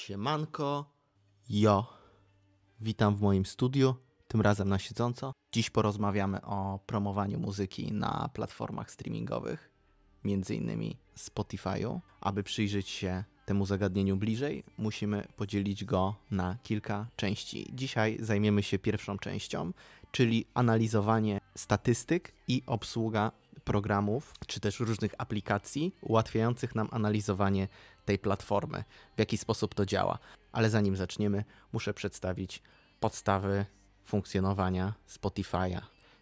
Siemanko, jo. Witam w moim studiu, tym razem na siedząco. Dziś porozmawiamy o promowaniu muzyki na platformach streamingowych, między innymi Spotify'u. Aby przyjrzeć się temu zagadnieniu bliżej, musimy podzielić go na kilka części. Dzisiaj zajmiemy się pierwszą częścią, czyli analizowanie statystyk i obsługa programów, czy też różnych aplikacji ułatwiających nam analizowanie tej platformy, w jaki sposób to działa. Ale zanim zaczniemy, muszę przedstawić podstawy funkcjonowania Spotify'a.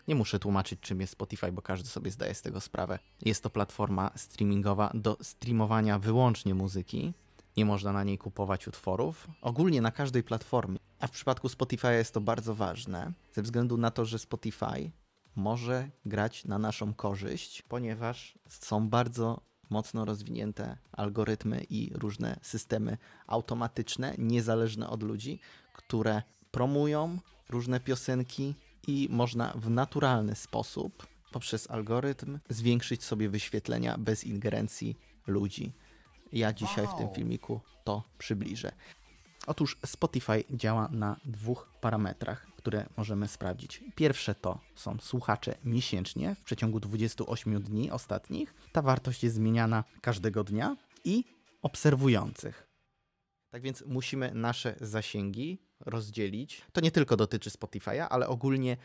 Nie muszę tłumaczyć, czym jest Spotify, bo każdy sobie zdaje z tego sprawę. Jest to platforma streamingowa do streamowania wyłącznie muzyki. Nie można na niej kupować utworów. Ogólnie na każdej platformie. A w przypadku Spotify jest to bardzo ważne, ze względu na to, że Spotify może grać na naszą korzyść, ponieważ są bardzo mocno rozwinięte algorytmy i różne systemy automatyczne, niezależne od ludzi, które promują różne piosenki i można w naturalny sposób poprzez algorytm zwiększyć sobie wyświetlenia bez ingerencji ludzi. Ja dzisiaj wow. w tym filmiku to przybliżę. Otóż Spotify działa na dwóch parametrach które możemy sprawdzić. Pierwsze to są słuchacze miesięcznie w przeciągu 28 dni ostatnich. Ta wartość jest zmieniana każdego dnia i obserwujących. Tak więc musimy nasze zasięgi rozdzielić. To nie tylko dotyczy Spotify'a, ale ogólnie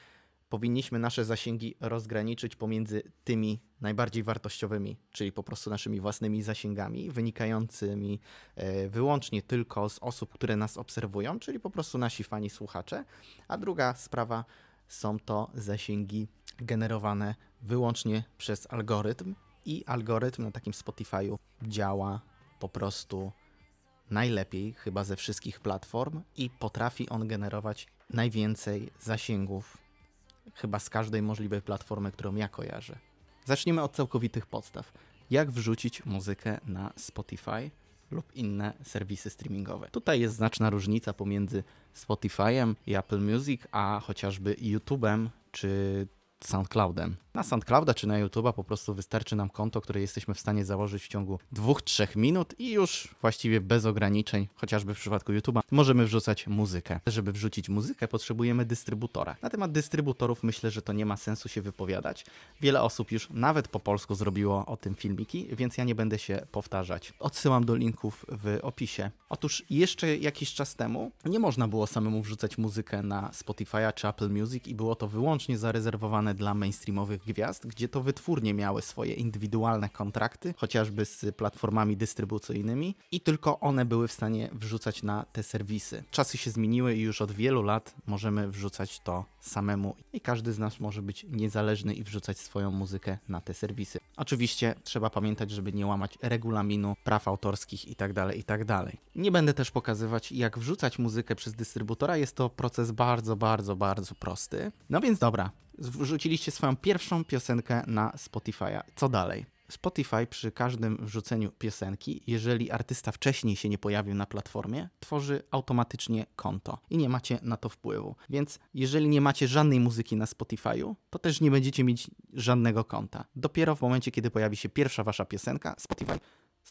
powinniśmy nasze zasięgi rozgraniczyć pomiędzy tymi najbardziej wartościowymi, czyli po prostu naszymi własnymi zasięgami, wynikającymi e, wyłącznie tylko z osób, które nas obserwują, czyli po prostu nasi fani słuchacze, a druga sprawa są to zasięgi generowane wyłącznie przez algorytm i algorytm na takim Spotify'u działa po prostu najlepiej chyba ze wszystkich platform i potrafi on generować najwięcej zasięgów chyba z każdej możliwej platformy, którą ja kojarzę. Zacznijmy od całkowitych podstaw. Jak wrzucić muzykę na Spotify lub inne serwisy streamingowe? Tutaj jest znaczna różnica pomiędzy Spotify'em i Apple Music, a chociażby YouTube'em czy SoundCloudem. Na SoundClouda czy na YouTube'a po prostu wystarczy nam konto, które jesteśmy w stanie założyć w ciągu 2-3 minut i już właściwie bez ograniczeń, chociażby w przypadku YouTube'a, możemy wrzucać muzykę. Żeby wrzucić muzykę, potrzebujemy dystrybutora. Na temat dystrybutorów myślę, że to nie ma sensu się wypowiadać. Wiele osób już nawet po polsku zrobiło o tym filmiki, więc ja nie będę się powtarzać. Odsyłam do linków w opisie. Otóż jeszcze jakiś czas temu nie można było samemu wrzucać muzykę na Spotify'a czy Apple Music i było to wyłącznie zarezerwowane dla mainstreamowych gwiazd, gdzie to wytwórnie miały swoje indywidualne kontrakty, chociażby z platformami dystrybucyjnymi i tylko one były w stanie wrzucać na te serwisy. Czasy się zmieniły i już od wielu lat możemy wrzucać to samemu i każdy z nas może być niezależny i wrzucać swoją muzykę na te serwisy. Oczywiście trzeba pamiętać, żeby nie łamać regulaminu, praw autorskich itd. Tak itd. Tak nie będę też pokazywać jak wrzucać muzykę przez dystrybutora, jest to proces bardzo, bardzo, bardzo prosty. No więc dobra, wrzuciliście swoją pierwszą piosenkę na Spotify'a. Co dalej? Spotify przy każdym wrzuceniu piosenki, jeżeli artysta wcześniej się nie pojawił na platformie, tworzy automatycznie konto i nie macie na to wpływu. Więc jeżeli nie macie żadnej muzyki na Spotify'u, to też nie będziecie mieć żadnego konta. Dopiero w momencie, kiedy pojawi się pierwsza wasza piosenka, Spotify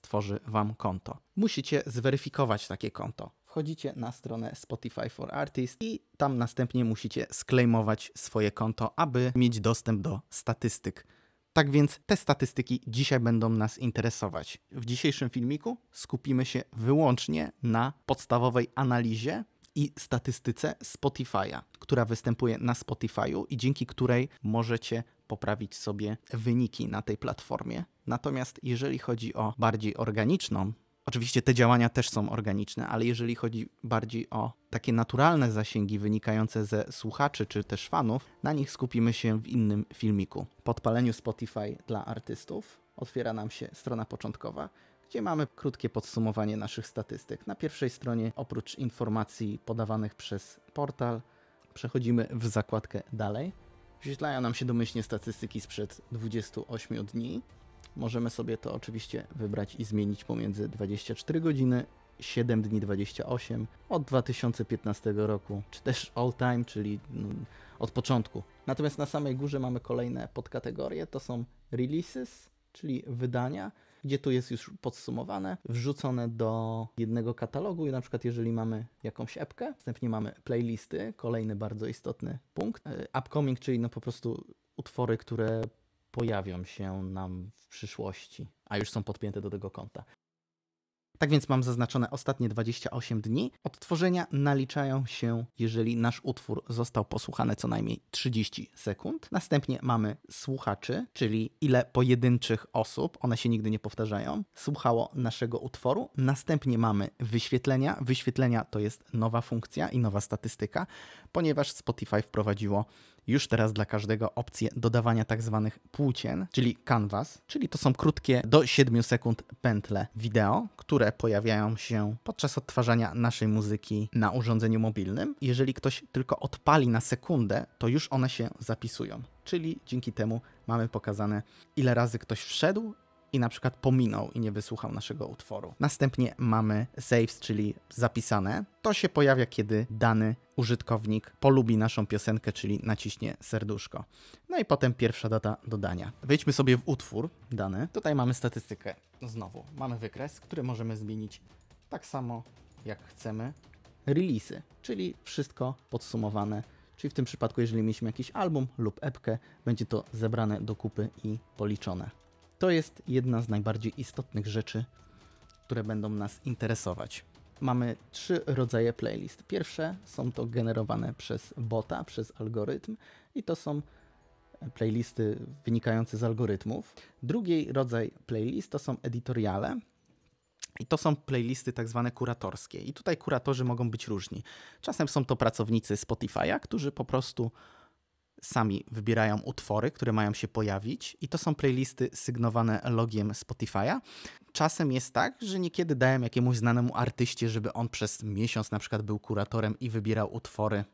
stworzy Wam konto. Musicie zweryfikować takie konto. Wchodzicie na stronę Spotify for Artists i tam następnie musicie sklejmować swoje konto, aby mieć dostęp do statystyk. Tak więc te statystyki dzisiaj będą nas interesować. W dzisiejszym filmiku skupimy się wyłącznie na podstawowej analizie i statystyce Spotify'a, która występuje na Spotify'u i dzięki której możecie poprawić sobie wyniki na tej platformie. Natomiast jeżeli chodzi o bardziej organiczną, oczywiście te działania też są organiczne, ale jeżeli chodzi bardziej o takie naturalne zasięgi wynikające ze słuchaczy czy też fanów, na nich skupimy się w innym filmiku. Podpaleniu Spotify dla artystów otwiera nam się strona początkowa gdzie mamy krótkie podsumowanie naszych statystyk. Na pierwszej stronie, oprócz informacji podawanych przez portal, przechodzimy w zakładkę dalej. Wyświetlają nam się domyślnie statystyki sprzed 28 dni. Możemy sobie to oczywiście wybrać i zmienić pomiędzy 24 godziny 7 dni 28 od 2015 roku, czy też all time, czyli no, od początku. Natomiast na samej górze mamy kolejne podkategorie, to są releases, czyli wydania, gdzie tu jest już podsumowane, wrzucone do jednego katalogu i na przykład jeżeli mamy jakąś epkę, następnie mamy playlisty, kolejny bardzo istotny punkt, e, upcoming, czyli no po prostu utwory, które pojawią się nam w przyszłości, a już są podpięte do tego konta. Tak więc mam zaznaczone ostatnie 28 dni. Odtworzenia naliczają się, jeżeli nasz utwór został posłuchany co najmniej 30 sekund. Następnie mamy słuchaczy, czyli ile pojedynczych osób, one się nigdy nie powtarzają, słuchało naszego utworu. Następnie mamy wyświetlenia. Wyświetlenia to jest nowa funkcja i nowa statystyka, ponieważ Spotify wprowadziło już teraz dla każdego opcję dodawania tak zwanych płócien, czyli canvas, czyli to są krótkie do 7 sekund pętle wideo, które pojawiają się podczas odtwarzania naszej muzyki na urządzeniu mobilnym. Jeżeli ktoś tylko odpali na sekundę, to już one się zapisują. Czyli dzięki temu mamy pokazane, ile razy ktoś wszedł i na przykład pominął i nie wysłuchał naszego utworu. Następnie mamy saves, czyli zapisane. To się pojawia, kiedy dany użytkownik polubi naszą piosenkę, czyli naciśnie serduszko. No i potem pierwsza data dodania. Wejdźmy sobie w utwór dany. Tutaj mamy statystykę. Znowu mamy wykres, który możemy zmienić tak samo jak chcemy. Release, czyli wszystko podsumowane Czyli w tym przypadku, jeżeli mieliśmy jakiś album lub epkę, będzie to zebrane do kupy i policzone. To jest jedna z najbardziej istotnych rzeczy, które będą nas interesować. Mamy trzy rodzaje playlist. Pierwsze są to generowane przez bota, przez algorytm i to są playlisty wynikające z algorytmów. Drugi rodzaj playlist to są editoriale. I to są playlisty tak zwane kuratorskie. I tutaj kuratorzy mogą być różni. Czasem są to pracownicy Spotify'a, którzy po prostu sami wybierają utwory, które mają się pojawić, i to są playlisty sygnowane logiem Spotify'a. Czasem jest tak, że niekiedy dają jakiemuś znanemu artyście, żeby on przez miesiąc na przykład był kuratorem i wybierał utwory,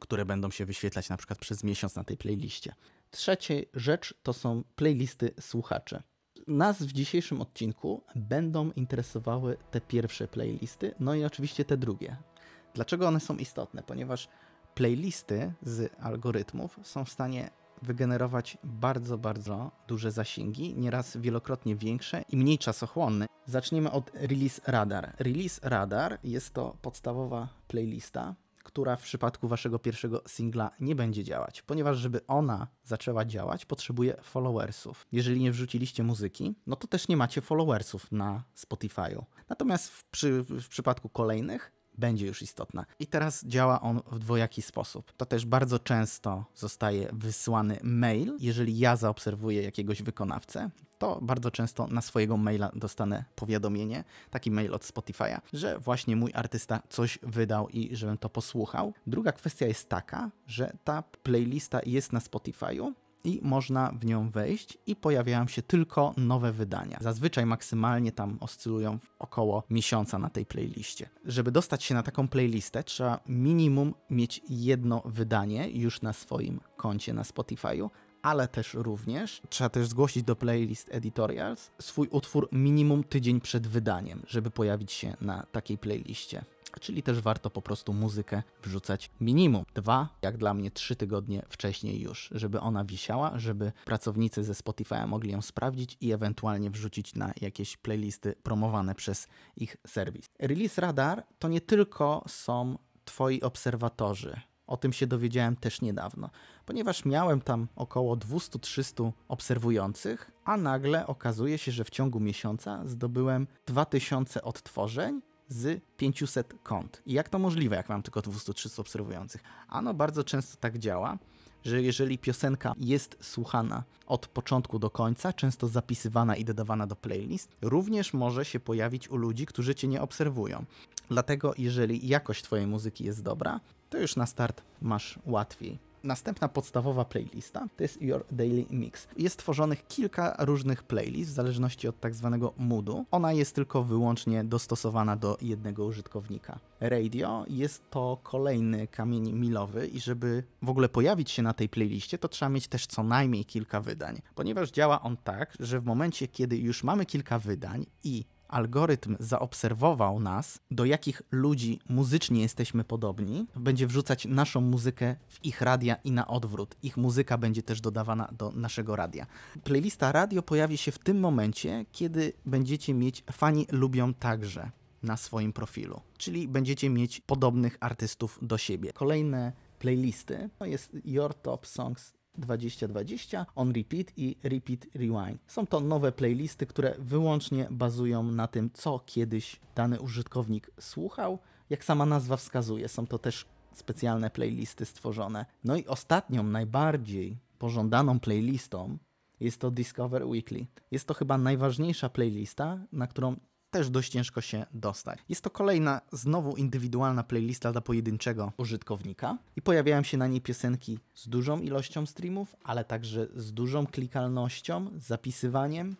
które będą się wyświetlać na przykład przez miesiąc na tej playliście. Trzecia rzecz to są playlisty słuchaczy. Nas w dzisiejszym odcinku będą interesowały te pierwsze playlisty, no i oczywiście te drugie. Dlaczego one są istotne? Ponieważ playlisty z algorytmów są w stanie wygenerować bardzo, bardzo duże zasięgi, nieraz wielokrotnie większe i mniej czasochłonne. Zacznijmy od Release Radar. Release Radar jest to podstawowa playlista, która w przypadku waszego pierwszego singla nie będzie działać, ponieważ żeby ona zaczęła działać, potrzebuje followersów. Jeżeli nie wrzuciliście muzyki, no to też nie macie followersów na Spotify'u. Natomiast w, przy, w przypadku kolejnych będzie już istotna. I teraz działa on w dwojaki sposób. To też bardzo często zostaje wysłany mail. Jeżeli ja zaobserwuję jakiegoś wykonawcę, to bardzo często na swojego maila dostanę powiadomienie, taki mail od Spotify'a, że właśnie mój artysta coś wydał i żebym to posłuchał. Druga kwestia jest taka, że ta playlista jest na Spotify'u i można w nią wejść i pojawiają się tylko nowe wydania. Zazwyczaj maksymalnie tam oscylują około miesiąca na tej playliście. Żeby dostać się na taką playlistę, trzeba minimum mieć jedno wydanie już na swoim koncie na Spotify'u, ale też również trzeba też zgłosić do playlist editorials swój utwór minimum tydzień przed wydaniem, żeby pojawić się na takiej playliście. Czyli też warto po prostu muzykę wrzucać minimum dwa, jak dla mnie trzy tygodnie wcześniej już, żeby ona wisiała, żeby pracownicy ze Spotify mogli ją sprawdzić i ewentualnie wrzucić na jakieś playlisty promowane przez ich serwis. Release Radar to nie tylko są Twoi obserwatorzy, o tym się dowiedziałem też niedawno, ponieważ miałem tam około 200-300 obserwujących, a nagle okazuje się, że w ciągu miesiąca zdobyłem 2000 odtworzeń z 500 kont. I jak to możliwe, jak mam tylko 200-300 obserwujących? Ano, bardzo często tak działa, że jeżeli piosenka jest słuchana od początku do końca, często zapisywana i dodawana do playlist, również może się pojawić u ludzi, którzy cię nie obserwują. Dlatego, jeżeli jakość Twojej muzyki jest dobra, to już na start masz łatwiej. Następna podstawowa playlista to jest Your Daily Mix. Jest tworzonych kilka różnych playlist w zależności od tak zwanego moodu. Ona jest tylko wyłącznie dostosowana do jednego użytkownika. Radio jest to kolejny kamień milowy i żeby w ogóle pojawić się na tej playliście, to trzeba mieć też co najmniej kilka wydań, ponieważ działa on tak, że w momencie, kiedy już mamy kilka wydań i algorytm zaobserwował nas, do jakich ludzi muzycznie jesteśmy podobni, będzie wrzucać naszą muzykę w ich radia i na odwrót. Ich muzyka będzie też dodawana do naszego radia. Playlista radio pojawi się w tym momencie, kiedy będziecie mieć fani lubią także na swoim profilu, czyli będziecie mieć podobnych artystów do siebie. Kolejne playlisty to jest Your Top Songs 2020, On Repeat i Repeat Rewind. Są to nowe playlisty, które wyłącznie bazują na tym, co kiedyś dany użytkownik słuchał. Jak sama nazwa wskazuje, są to też specjalne playlisty stworzone. No i ostatnią, najbardziej pożądaną playlistą jest to Discover Weekly. Jest to chyba najważniejsza playlista, na którą też dość ciężko się dostać. Jest to kolejna, znowu indywidualna playlista dla pojedynczego użytkownika i pojawiają się na niej piosenki z dużą ilością streamów, ale także z dużą klikalnością, zapisywaniem,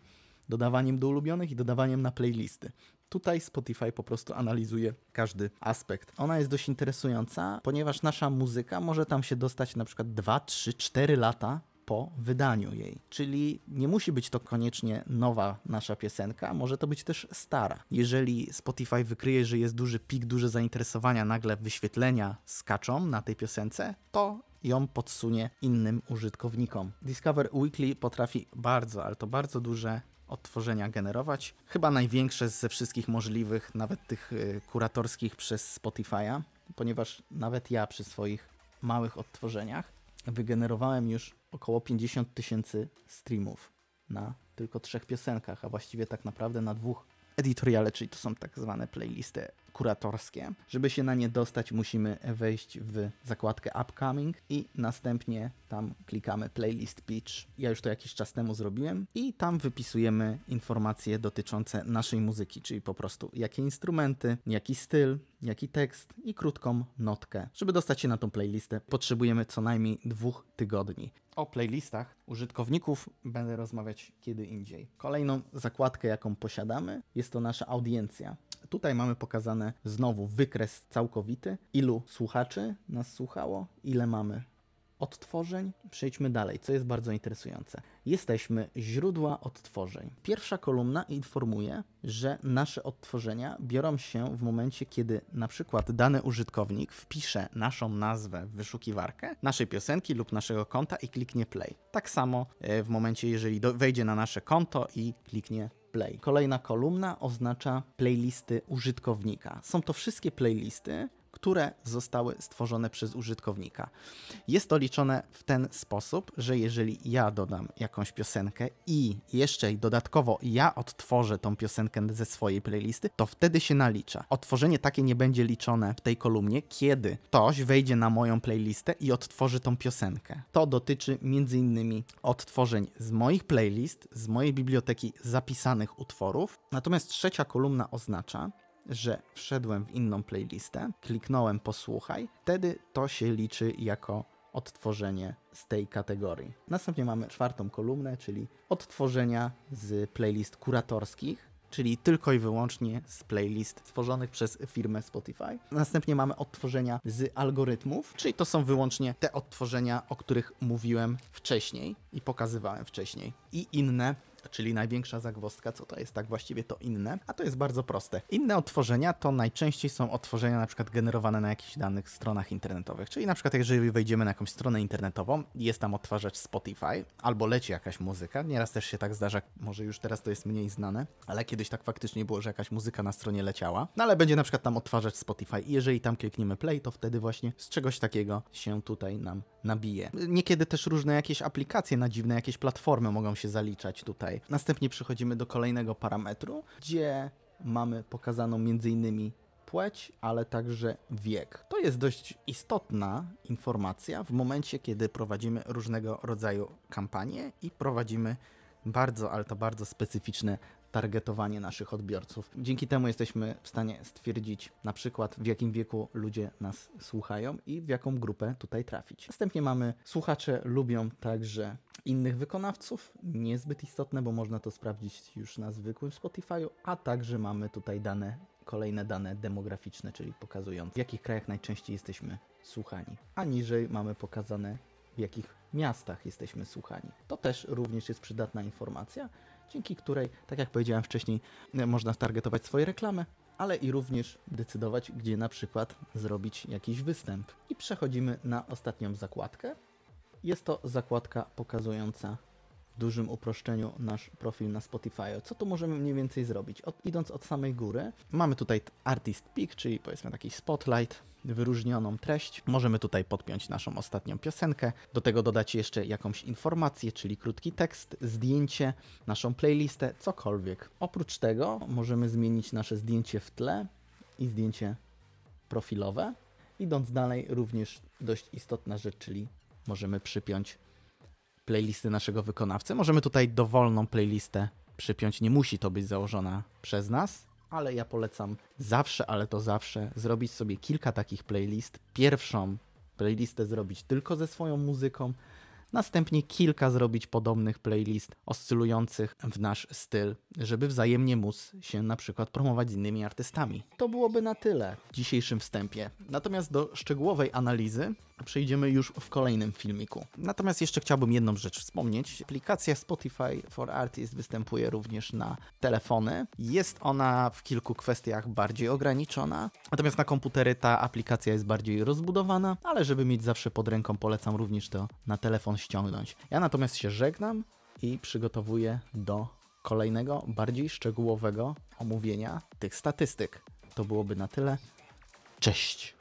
dodawaniem do ulubionych i dodawaniem na playlisty. Tutaj Spotify po prostu analizuje każdy aspekt. Ona jest dość interesująca, ponieważ nasza muzyka może tam się dostać na przykład 2, 3, 4 lata po wydaniu jej. Czyli nie musi być to koniecznie nowa nasza piosenka, może to być też stara. Jeżeli Spotify wykryje, że jest duży pik, duże zainteresowania, nagle wyświetlenia skaczą na tej piosence, to ją podsunie innym użytkownikom. Discover Weekly potrafi bardzo, ale to bardzo duże odtworzenia generować. Chyba największe ze wszystkich możliwych, nawet tych y, kuratorskich przez Spotify'a, ponieważ nawet ja przy swoich małych odtworzeniach wygenerowałem już około 50 tysięcy streamów na tylko trzech piosenkach, a właściwie tak naprawdę na dwóch editoriale, czyli to są tak zwane playlisty kuratorskie. Żeby się na nie dostać, musimy wejść w zakładkę Upcoming i następnie tam klikamy Playlist Pitch. Ja już to jakiś czas temu zrobiłem i tam wypisujemy informacje dotyczące naszej muzyki, czyli po prostu jakie instrumenty, jaki styl, jaki tekst i krótką notkę. Żeby dostać się na tą playlistę, potrzebujemy co najmniej dwóch tygodni. O playlistach użytkowników będę rozmawiać kiedy indziej. Kolejną zakładkę, jaką posiadamy, jest to nasza audiencja. Tutaj mamy pokazane znowu wykres całkowity, ilu słuchaczy nas słuchało, ile mamy odtworzeń. Przejdźmy dalej, co jest bardzo interesujące. Jesteśmy źródła odtworzeń. Pierwsza kolumna informuje, że nasze odtworzenia biorą się w momencie, kiedy na przykład dany użytkownik wpisze naszą nazwę w wyszukiwarkę naszej piosenki lub naszego konta i kliknie play. Tak samo e, w momencie, jeżeli wejdzie na nasze konto i kliknie play. Kolejna kolumna oznacza playlisty użytkownika. Są to wszystkie playlisty, które zostały stworzone przez użytkownika. Jest to liczone w ten sposób, że jeżeli ja dodam jakąś piosenkę i jeszcze dodatkowo ja odtworzę tą piosenkę ze swojej playlisty, to wtedy się nalicza. Otworzenie takie nie będzie liczone w tej kolumnie, kiedy ktoś wejdzie na moją playlistę i odtworzy tą piosenkę. To dotyczy m.in. odtworzeń z moich playlist, z mojej biblioteki zapisanych utworów. Natomiast trzecia kolumna oznacza, że wszedłem w inną playlistę, kliknąłem posłuchaj, wtedy to się liczy jako odtworzenie z tej kategorii. Następnie mamy czwartą kolumnę, czyli odtworzenia z playlist kuratorskich, czyli tylko i wyłącznie z playlist tworzonych przez firmę Spotify. Następnie mamy odtworzenia z algorytmów, czyli to są wyłącznie te odtworzenia, o których mówiłem wcześniej i pokazywałem wcześniej, i inne Czyli największa zagwozdka, co to jest tak właściwie to inne, a to jest bardzo proste. Inne otworzenia to najczęściej są otworzenia, na przykład generowane na jakichś danych stronach internetowych, czyli na przykład jeżeli wejdziemy na jakąś stronę internetową, jest tam otwarzacz Spotify albo leci jakaś muzyka, nieraz też się tak zdarza, może już teraz to jest mniej znane, ale kiedyś tak faktycznie było, że jakaś muzyka na stronie leciała, no ale będzie na przykład tam odtwarzacz Spotify i jeżeli tam klikniemy play, to wtedy właśnie z czegoś takiego się tutaj nam nabije. Niekiedy też różne jakieś aplikacje na dziwne jakieś platformy mogą się zaliczać tutaj, Następnie przechodzimy do kolejnego parametru, gdzie mamy pokazaną m.in. płeć, ale także wiek. To jest dość istotna informacja w momencie, kiedy prowadzimy różnego rodzaju kampanie i prowadzimy bardzo, ale to bardzo specyficzne targetowanie naszych odbiorców. Dzięki temu jesteśmy w stanie stwierdzić na przykład w jakim wieku ludzie nas słuchają i w jaką grupę tutaj trafić. Następnie mamy słuchacze lubią także innych wykonawców, niezbyt istotne, bo można to sprawdzić już na zwykłym Spotify'u, a także mamy tutaj dane kolejne dane demograficzne, czyli pokazując w jakich krajach najczęściej jesteśmy słuchani. A niżej mamy pokazane w jakich miastach jesteśmy słuchani. To też również jest przydatna informacja, dzięki której, tak jak powiedziałem wcześniej, można targetować swoje reklamy, ale i również decydować, gdzie na przykład zrobić jakiś występ. I przechodzimy na ostatnią zakładkę. Jest to zakładka pokazująca dużym uproszczeniu nasz profil na Spotify. Co tu możemy mniej więcej zrobić? Od, idąc od samej góry, mamy tutaj Artist Pick, czyli powiedzmy taki spotlight, wyróżnioną treść. Możemy tutaj podpiąć naszą ostatnią piosenkę, do tego dodać jeszcze jakąś informację, czyli krótki tekst, zdjęcie, naszą playlistę, cokolwiek. Oprócz tego możemy zmienić nasze zdjęcie w tle i zdjęcie profilowe. Idąc dalej, również dość istotna rzecz, czyli możemy przypiąć playlisty naszego wykonawcy. Możemy tutaj dowolną playlistę przypiąć. Nie musi to być założona przez nas, ale ja polecam zawsze, ale to zawsze zrobić sobie kilka takich playlist. Pierwszą playlistę zrobić tylko ze swoją muzyką, następnie kilka zrobić podobnych playlist oscylujących w nasz styl, żeby wzajemnie móc się na przykład promować z innymi artystami. To byłoby na tyle w dzisiejszym wstępie. Natomiast do szczegółowej analizy przejdziemy już w kolejnym filmiku. Natomiast jeszcze chciałbym jedną rzecz wspomnieć. Aplikacja Spotify for Artists występuje również na telefony. Jest ona w kilku kwestiach bardziej ograniczona, natomiast na komputery ta aplikacja jest bardziej rozbudowana, ale żeby mieć zawsze pod ręką, polecam również to na telefon ściągnąć. Ja natomiast się żegnam i przygotowuję do kolejnego, bardziej szczegółowego omówienia tych statystyk. To byłoby na tyle. Cześć!